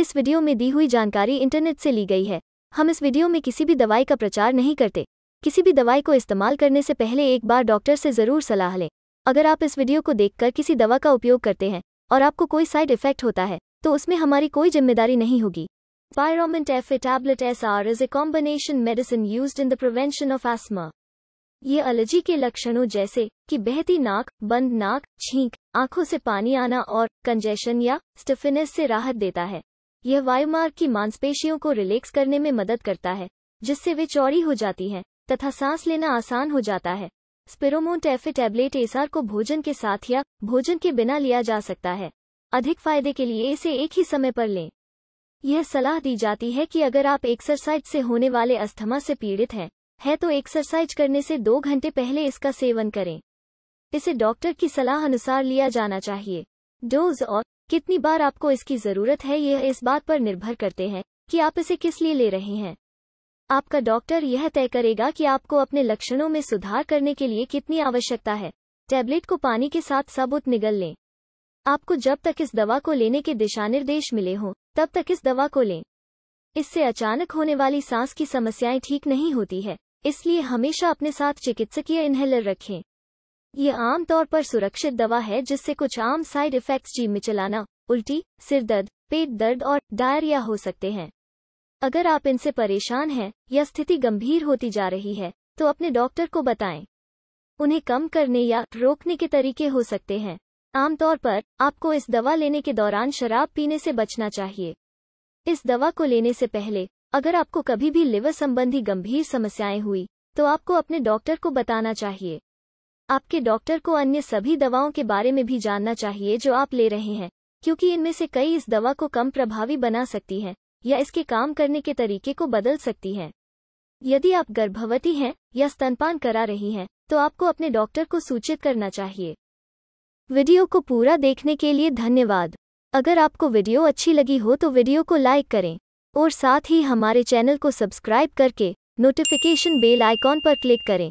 इस वीडियो में दी हुई जानकारी इंटरनेट से ली गई है हम इस वीडियो में किसी भी दवाई का प्रचार नहीं करते किसी भी दवाई को इस्तेमाल करने से पहले एक बार डॉक्टर से ज़रूर सलाह लें अगर आप इस वीडियो को देखकर किसी दवा का उपयोग करते हैं और आपको कोई साइड इफेक्ट होता है तो उसमें हमारी कोई जिम्मेदारी नहीं होगी A tablet S R is a combination medicine use in the prevention of asthma ये एलर्जी के लक्षणों जैसे कि बहती नाक बंद नाक छींक आंखों से पानी आना और कंजेशन या स्टिफिनेस से राहत देता है यह वायुमार्ग की मांसपेशियों को रिलैक्स करने में मदद करता है जिससे वे चौड़ी हो जाती हैं तथा सांस लेना आसान हो जाता है स्पिरोमोन टैफे टैबलेट एसआर को भोजन के साथ या भोजन के बिना लिया जा सकता है अधिक फायदे के लिए इसे एक ही समय पर लें यह सलाह दी जाती है कि अगर आप एक्सरसाइज से होने वाले अस्थमा से पीड़ित हैं है तो एक्सरसाइज करने से दो घंटे पहले इसका सेवन करें इसे डॉक्टर की सलाह अनुसार लिया जाना चाहिए डोज और कितनी बार आपको इसकी ज़रूरत है यह इस बात पर निर्भर करते हैं कि आप इसे किस लिए ले रहे हैं आपका डॉक्टर यह तय करेगा कि आपको अपने लक्षणों में सुधार करने के लिए कितनी आवश्यकता है टैबलेट को पानी के साथ सबूत निगल लें आपको जब तक इस दवा को लेने के दिशानिर्देश मिले हों तब तक इस दवा को लें इससे अचानक होने वाली सांस की समस्याएं ठीक नहीं होती है इसलिए हमेशा अपने साथ चिकित्सकीय इन्हेलर रखें ये आमतौर पर सुरक्षित दवा है जिससे कुछ आम साइड इफेक्ट्स जी मिचलाना उल्टी सिर दर्द पेट दर्द और डायरिया हो सकते हैं अगर आप इनसे परेशान हैं या स्थिति गंभीर होती जा रही है तो अपने डॉक्टर को बताएं उन्हें कम करने या रोकने के तरीके हो सकते हैं आमतौर पर आपको इस दवा लेने के दौरान शराब पीने से बचना चाहिए इस दवा को लेने से पहले अगर आपको कभी भी लिवर संबंधी गंभीर समस्याएं हुई तो आपको अपने डॉक्टर को बताना चाहिए आपके डॉक्टर को अन्य सभी दवाओं के बारे में भी जानना चाहिए जो आप ले रहे हैं क्योंकि इनमें से कई इस दवा को कम प्रभावी बना सकती हैं या इसके काम करने के तरीके को बदल सकती हैं यदि आप गर्भवती हैं या स्तनपान करा रही हैं तो आपको अपने डॉक्टर को सूचित करना चाहिए वीडियो को पूरा देखने के लिए धन्यवाद अगर आपको वीडियो अच्छी लगी हो तो वीडियो को लाइक करें और साथ ही हमारे चैनल को सब्सक्राइब करके नोटिफिकेशन बेल आइकॉन पर क्लिक करें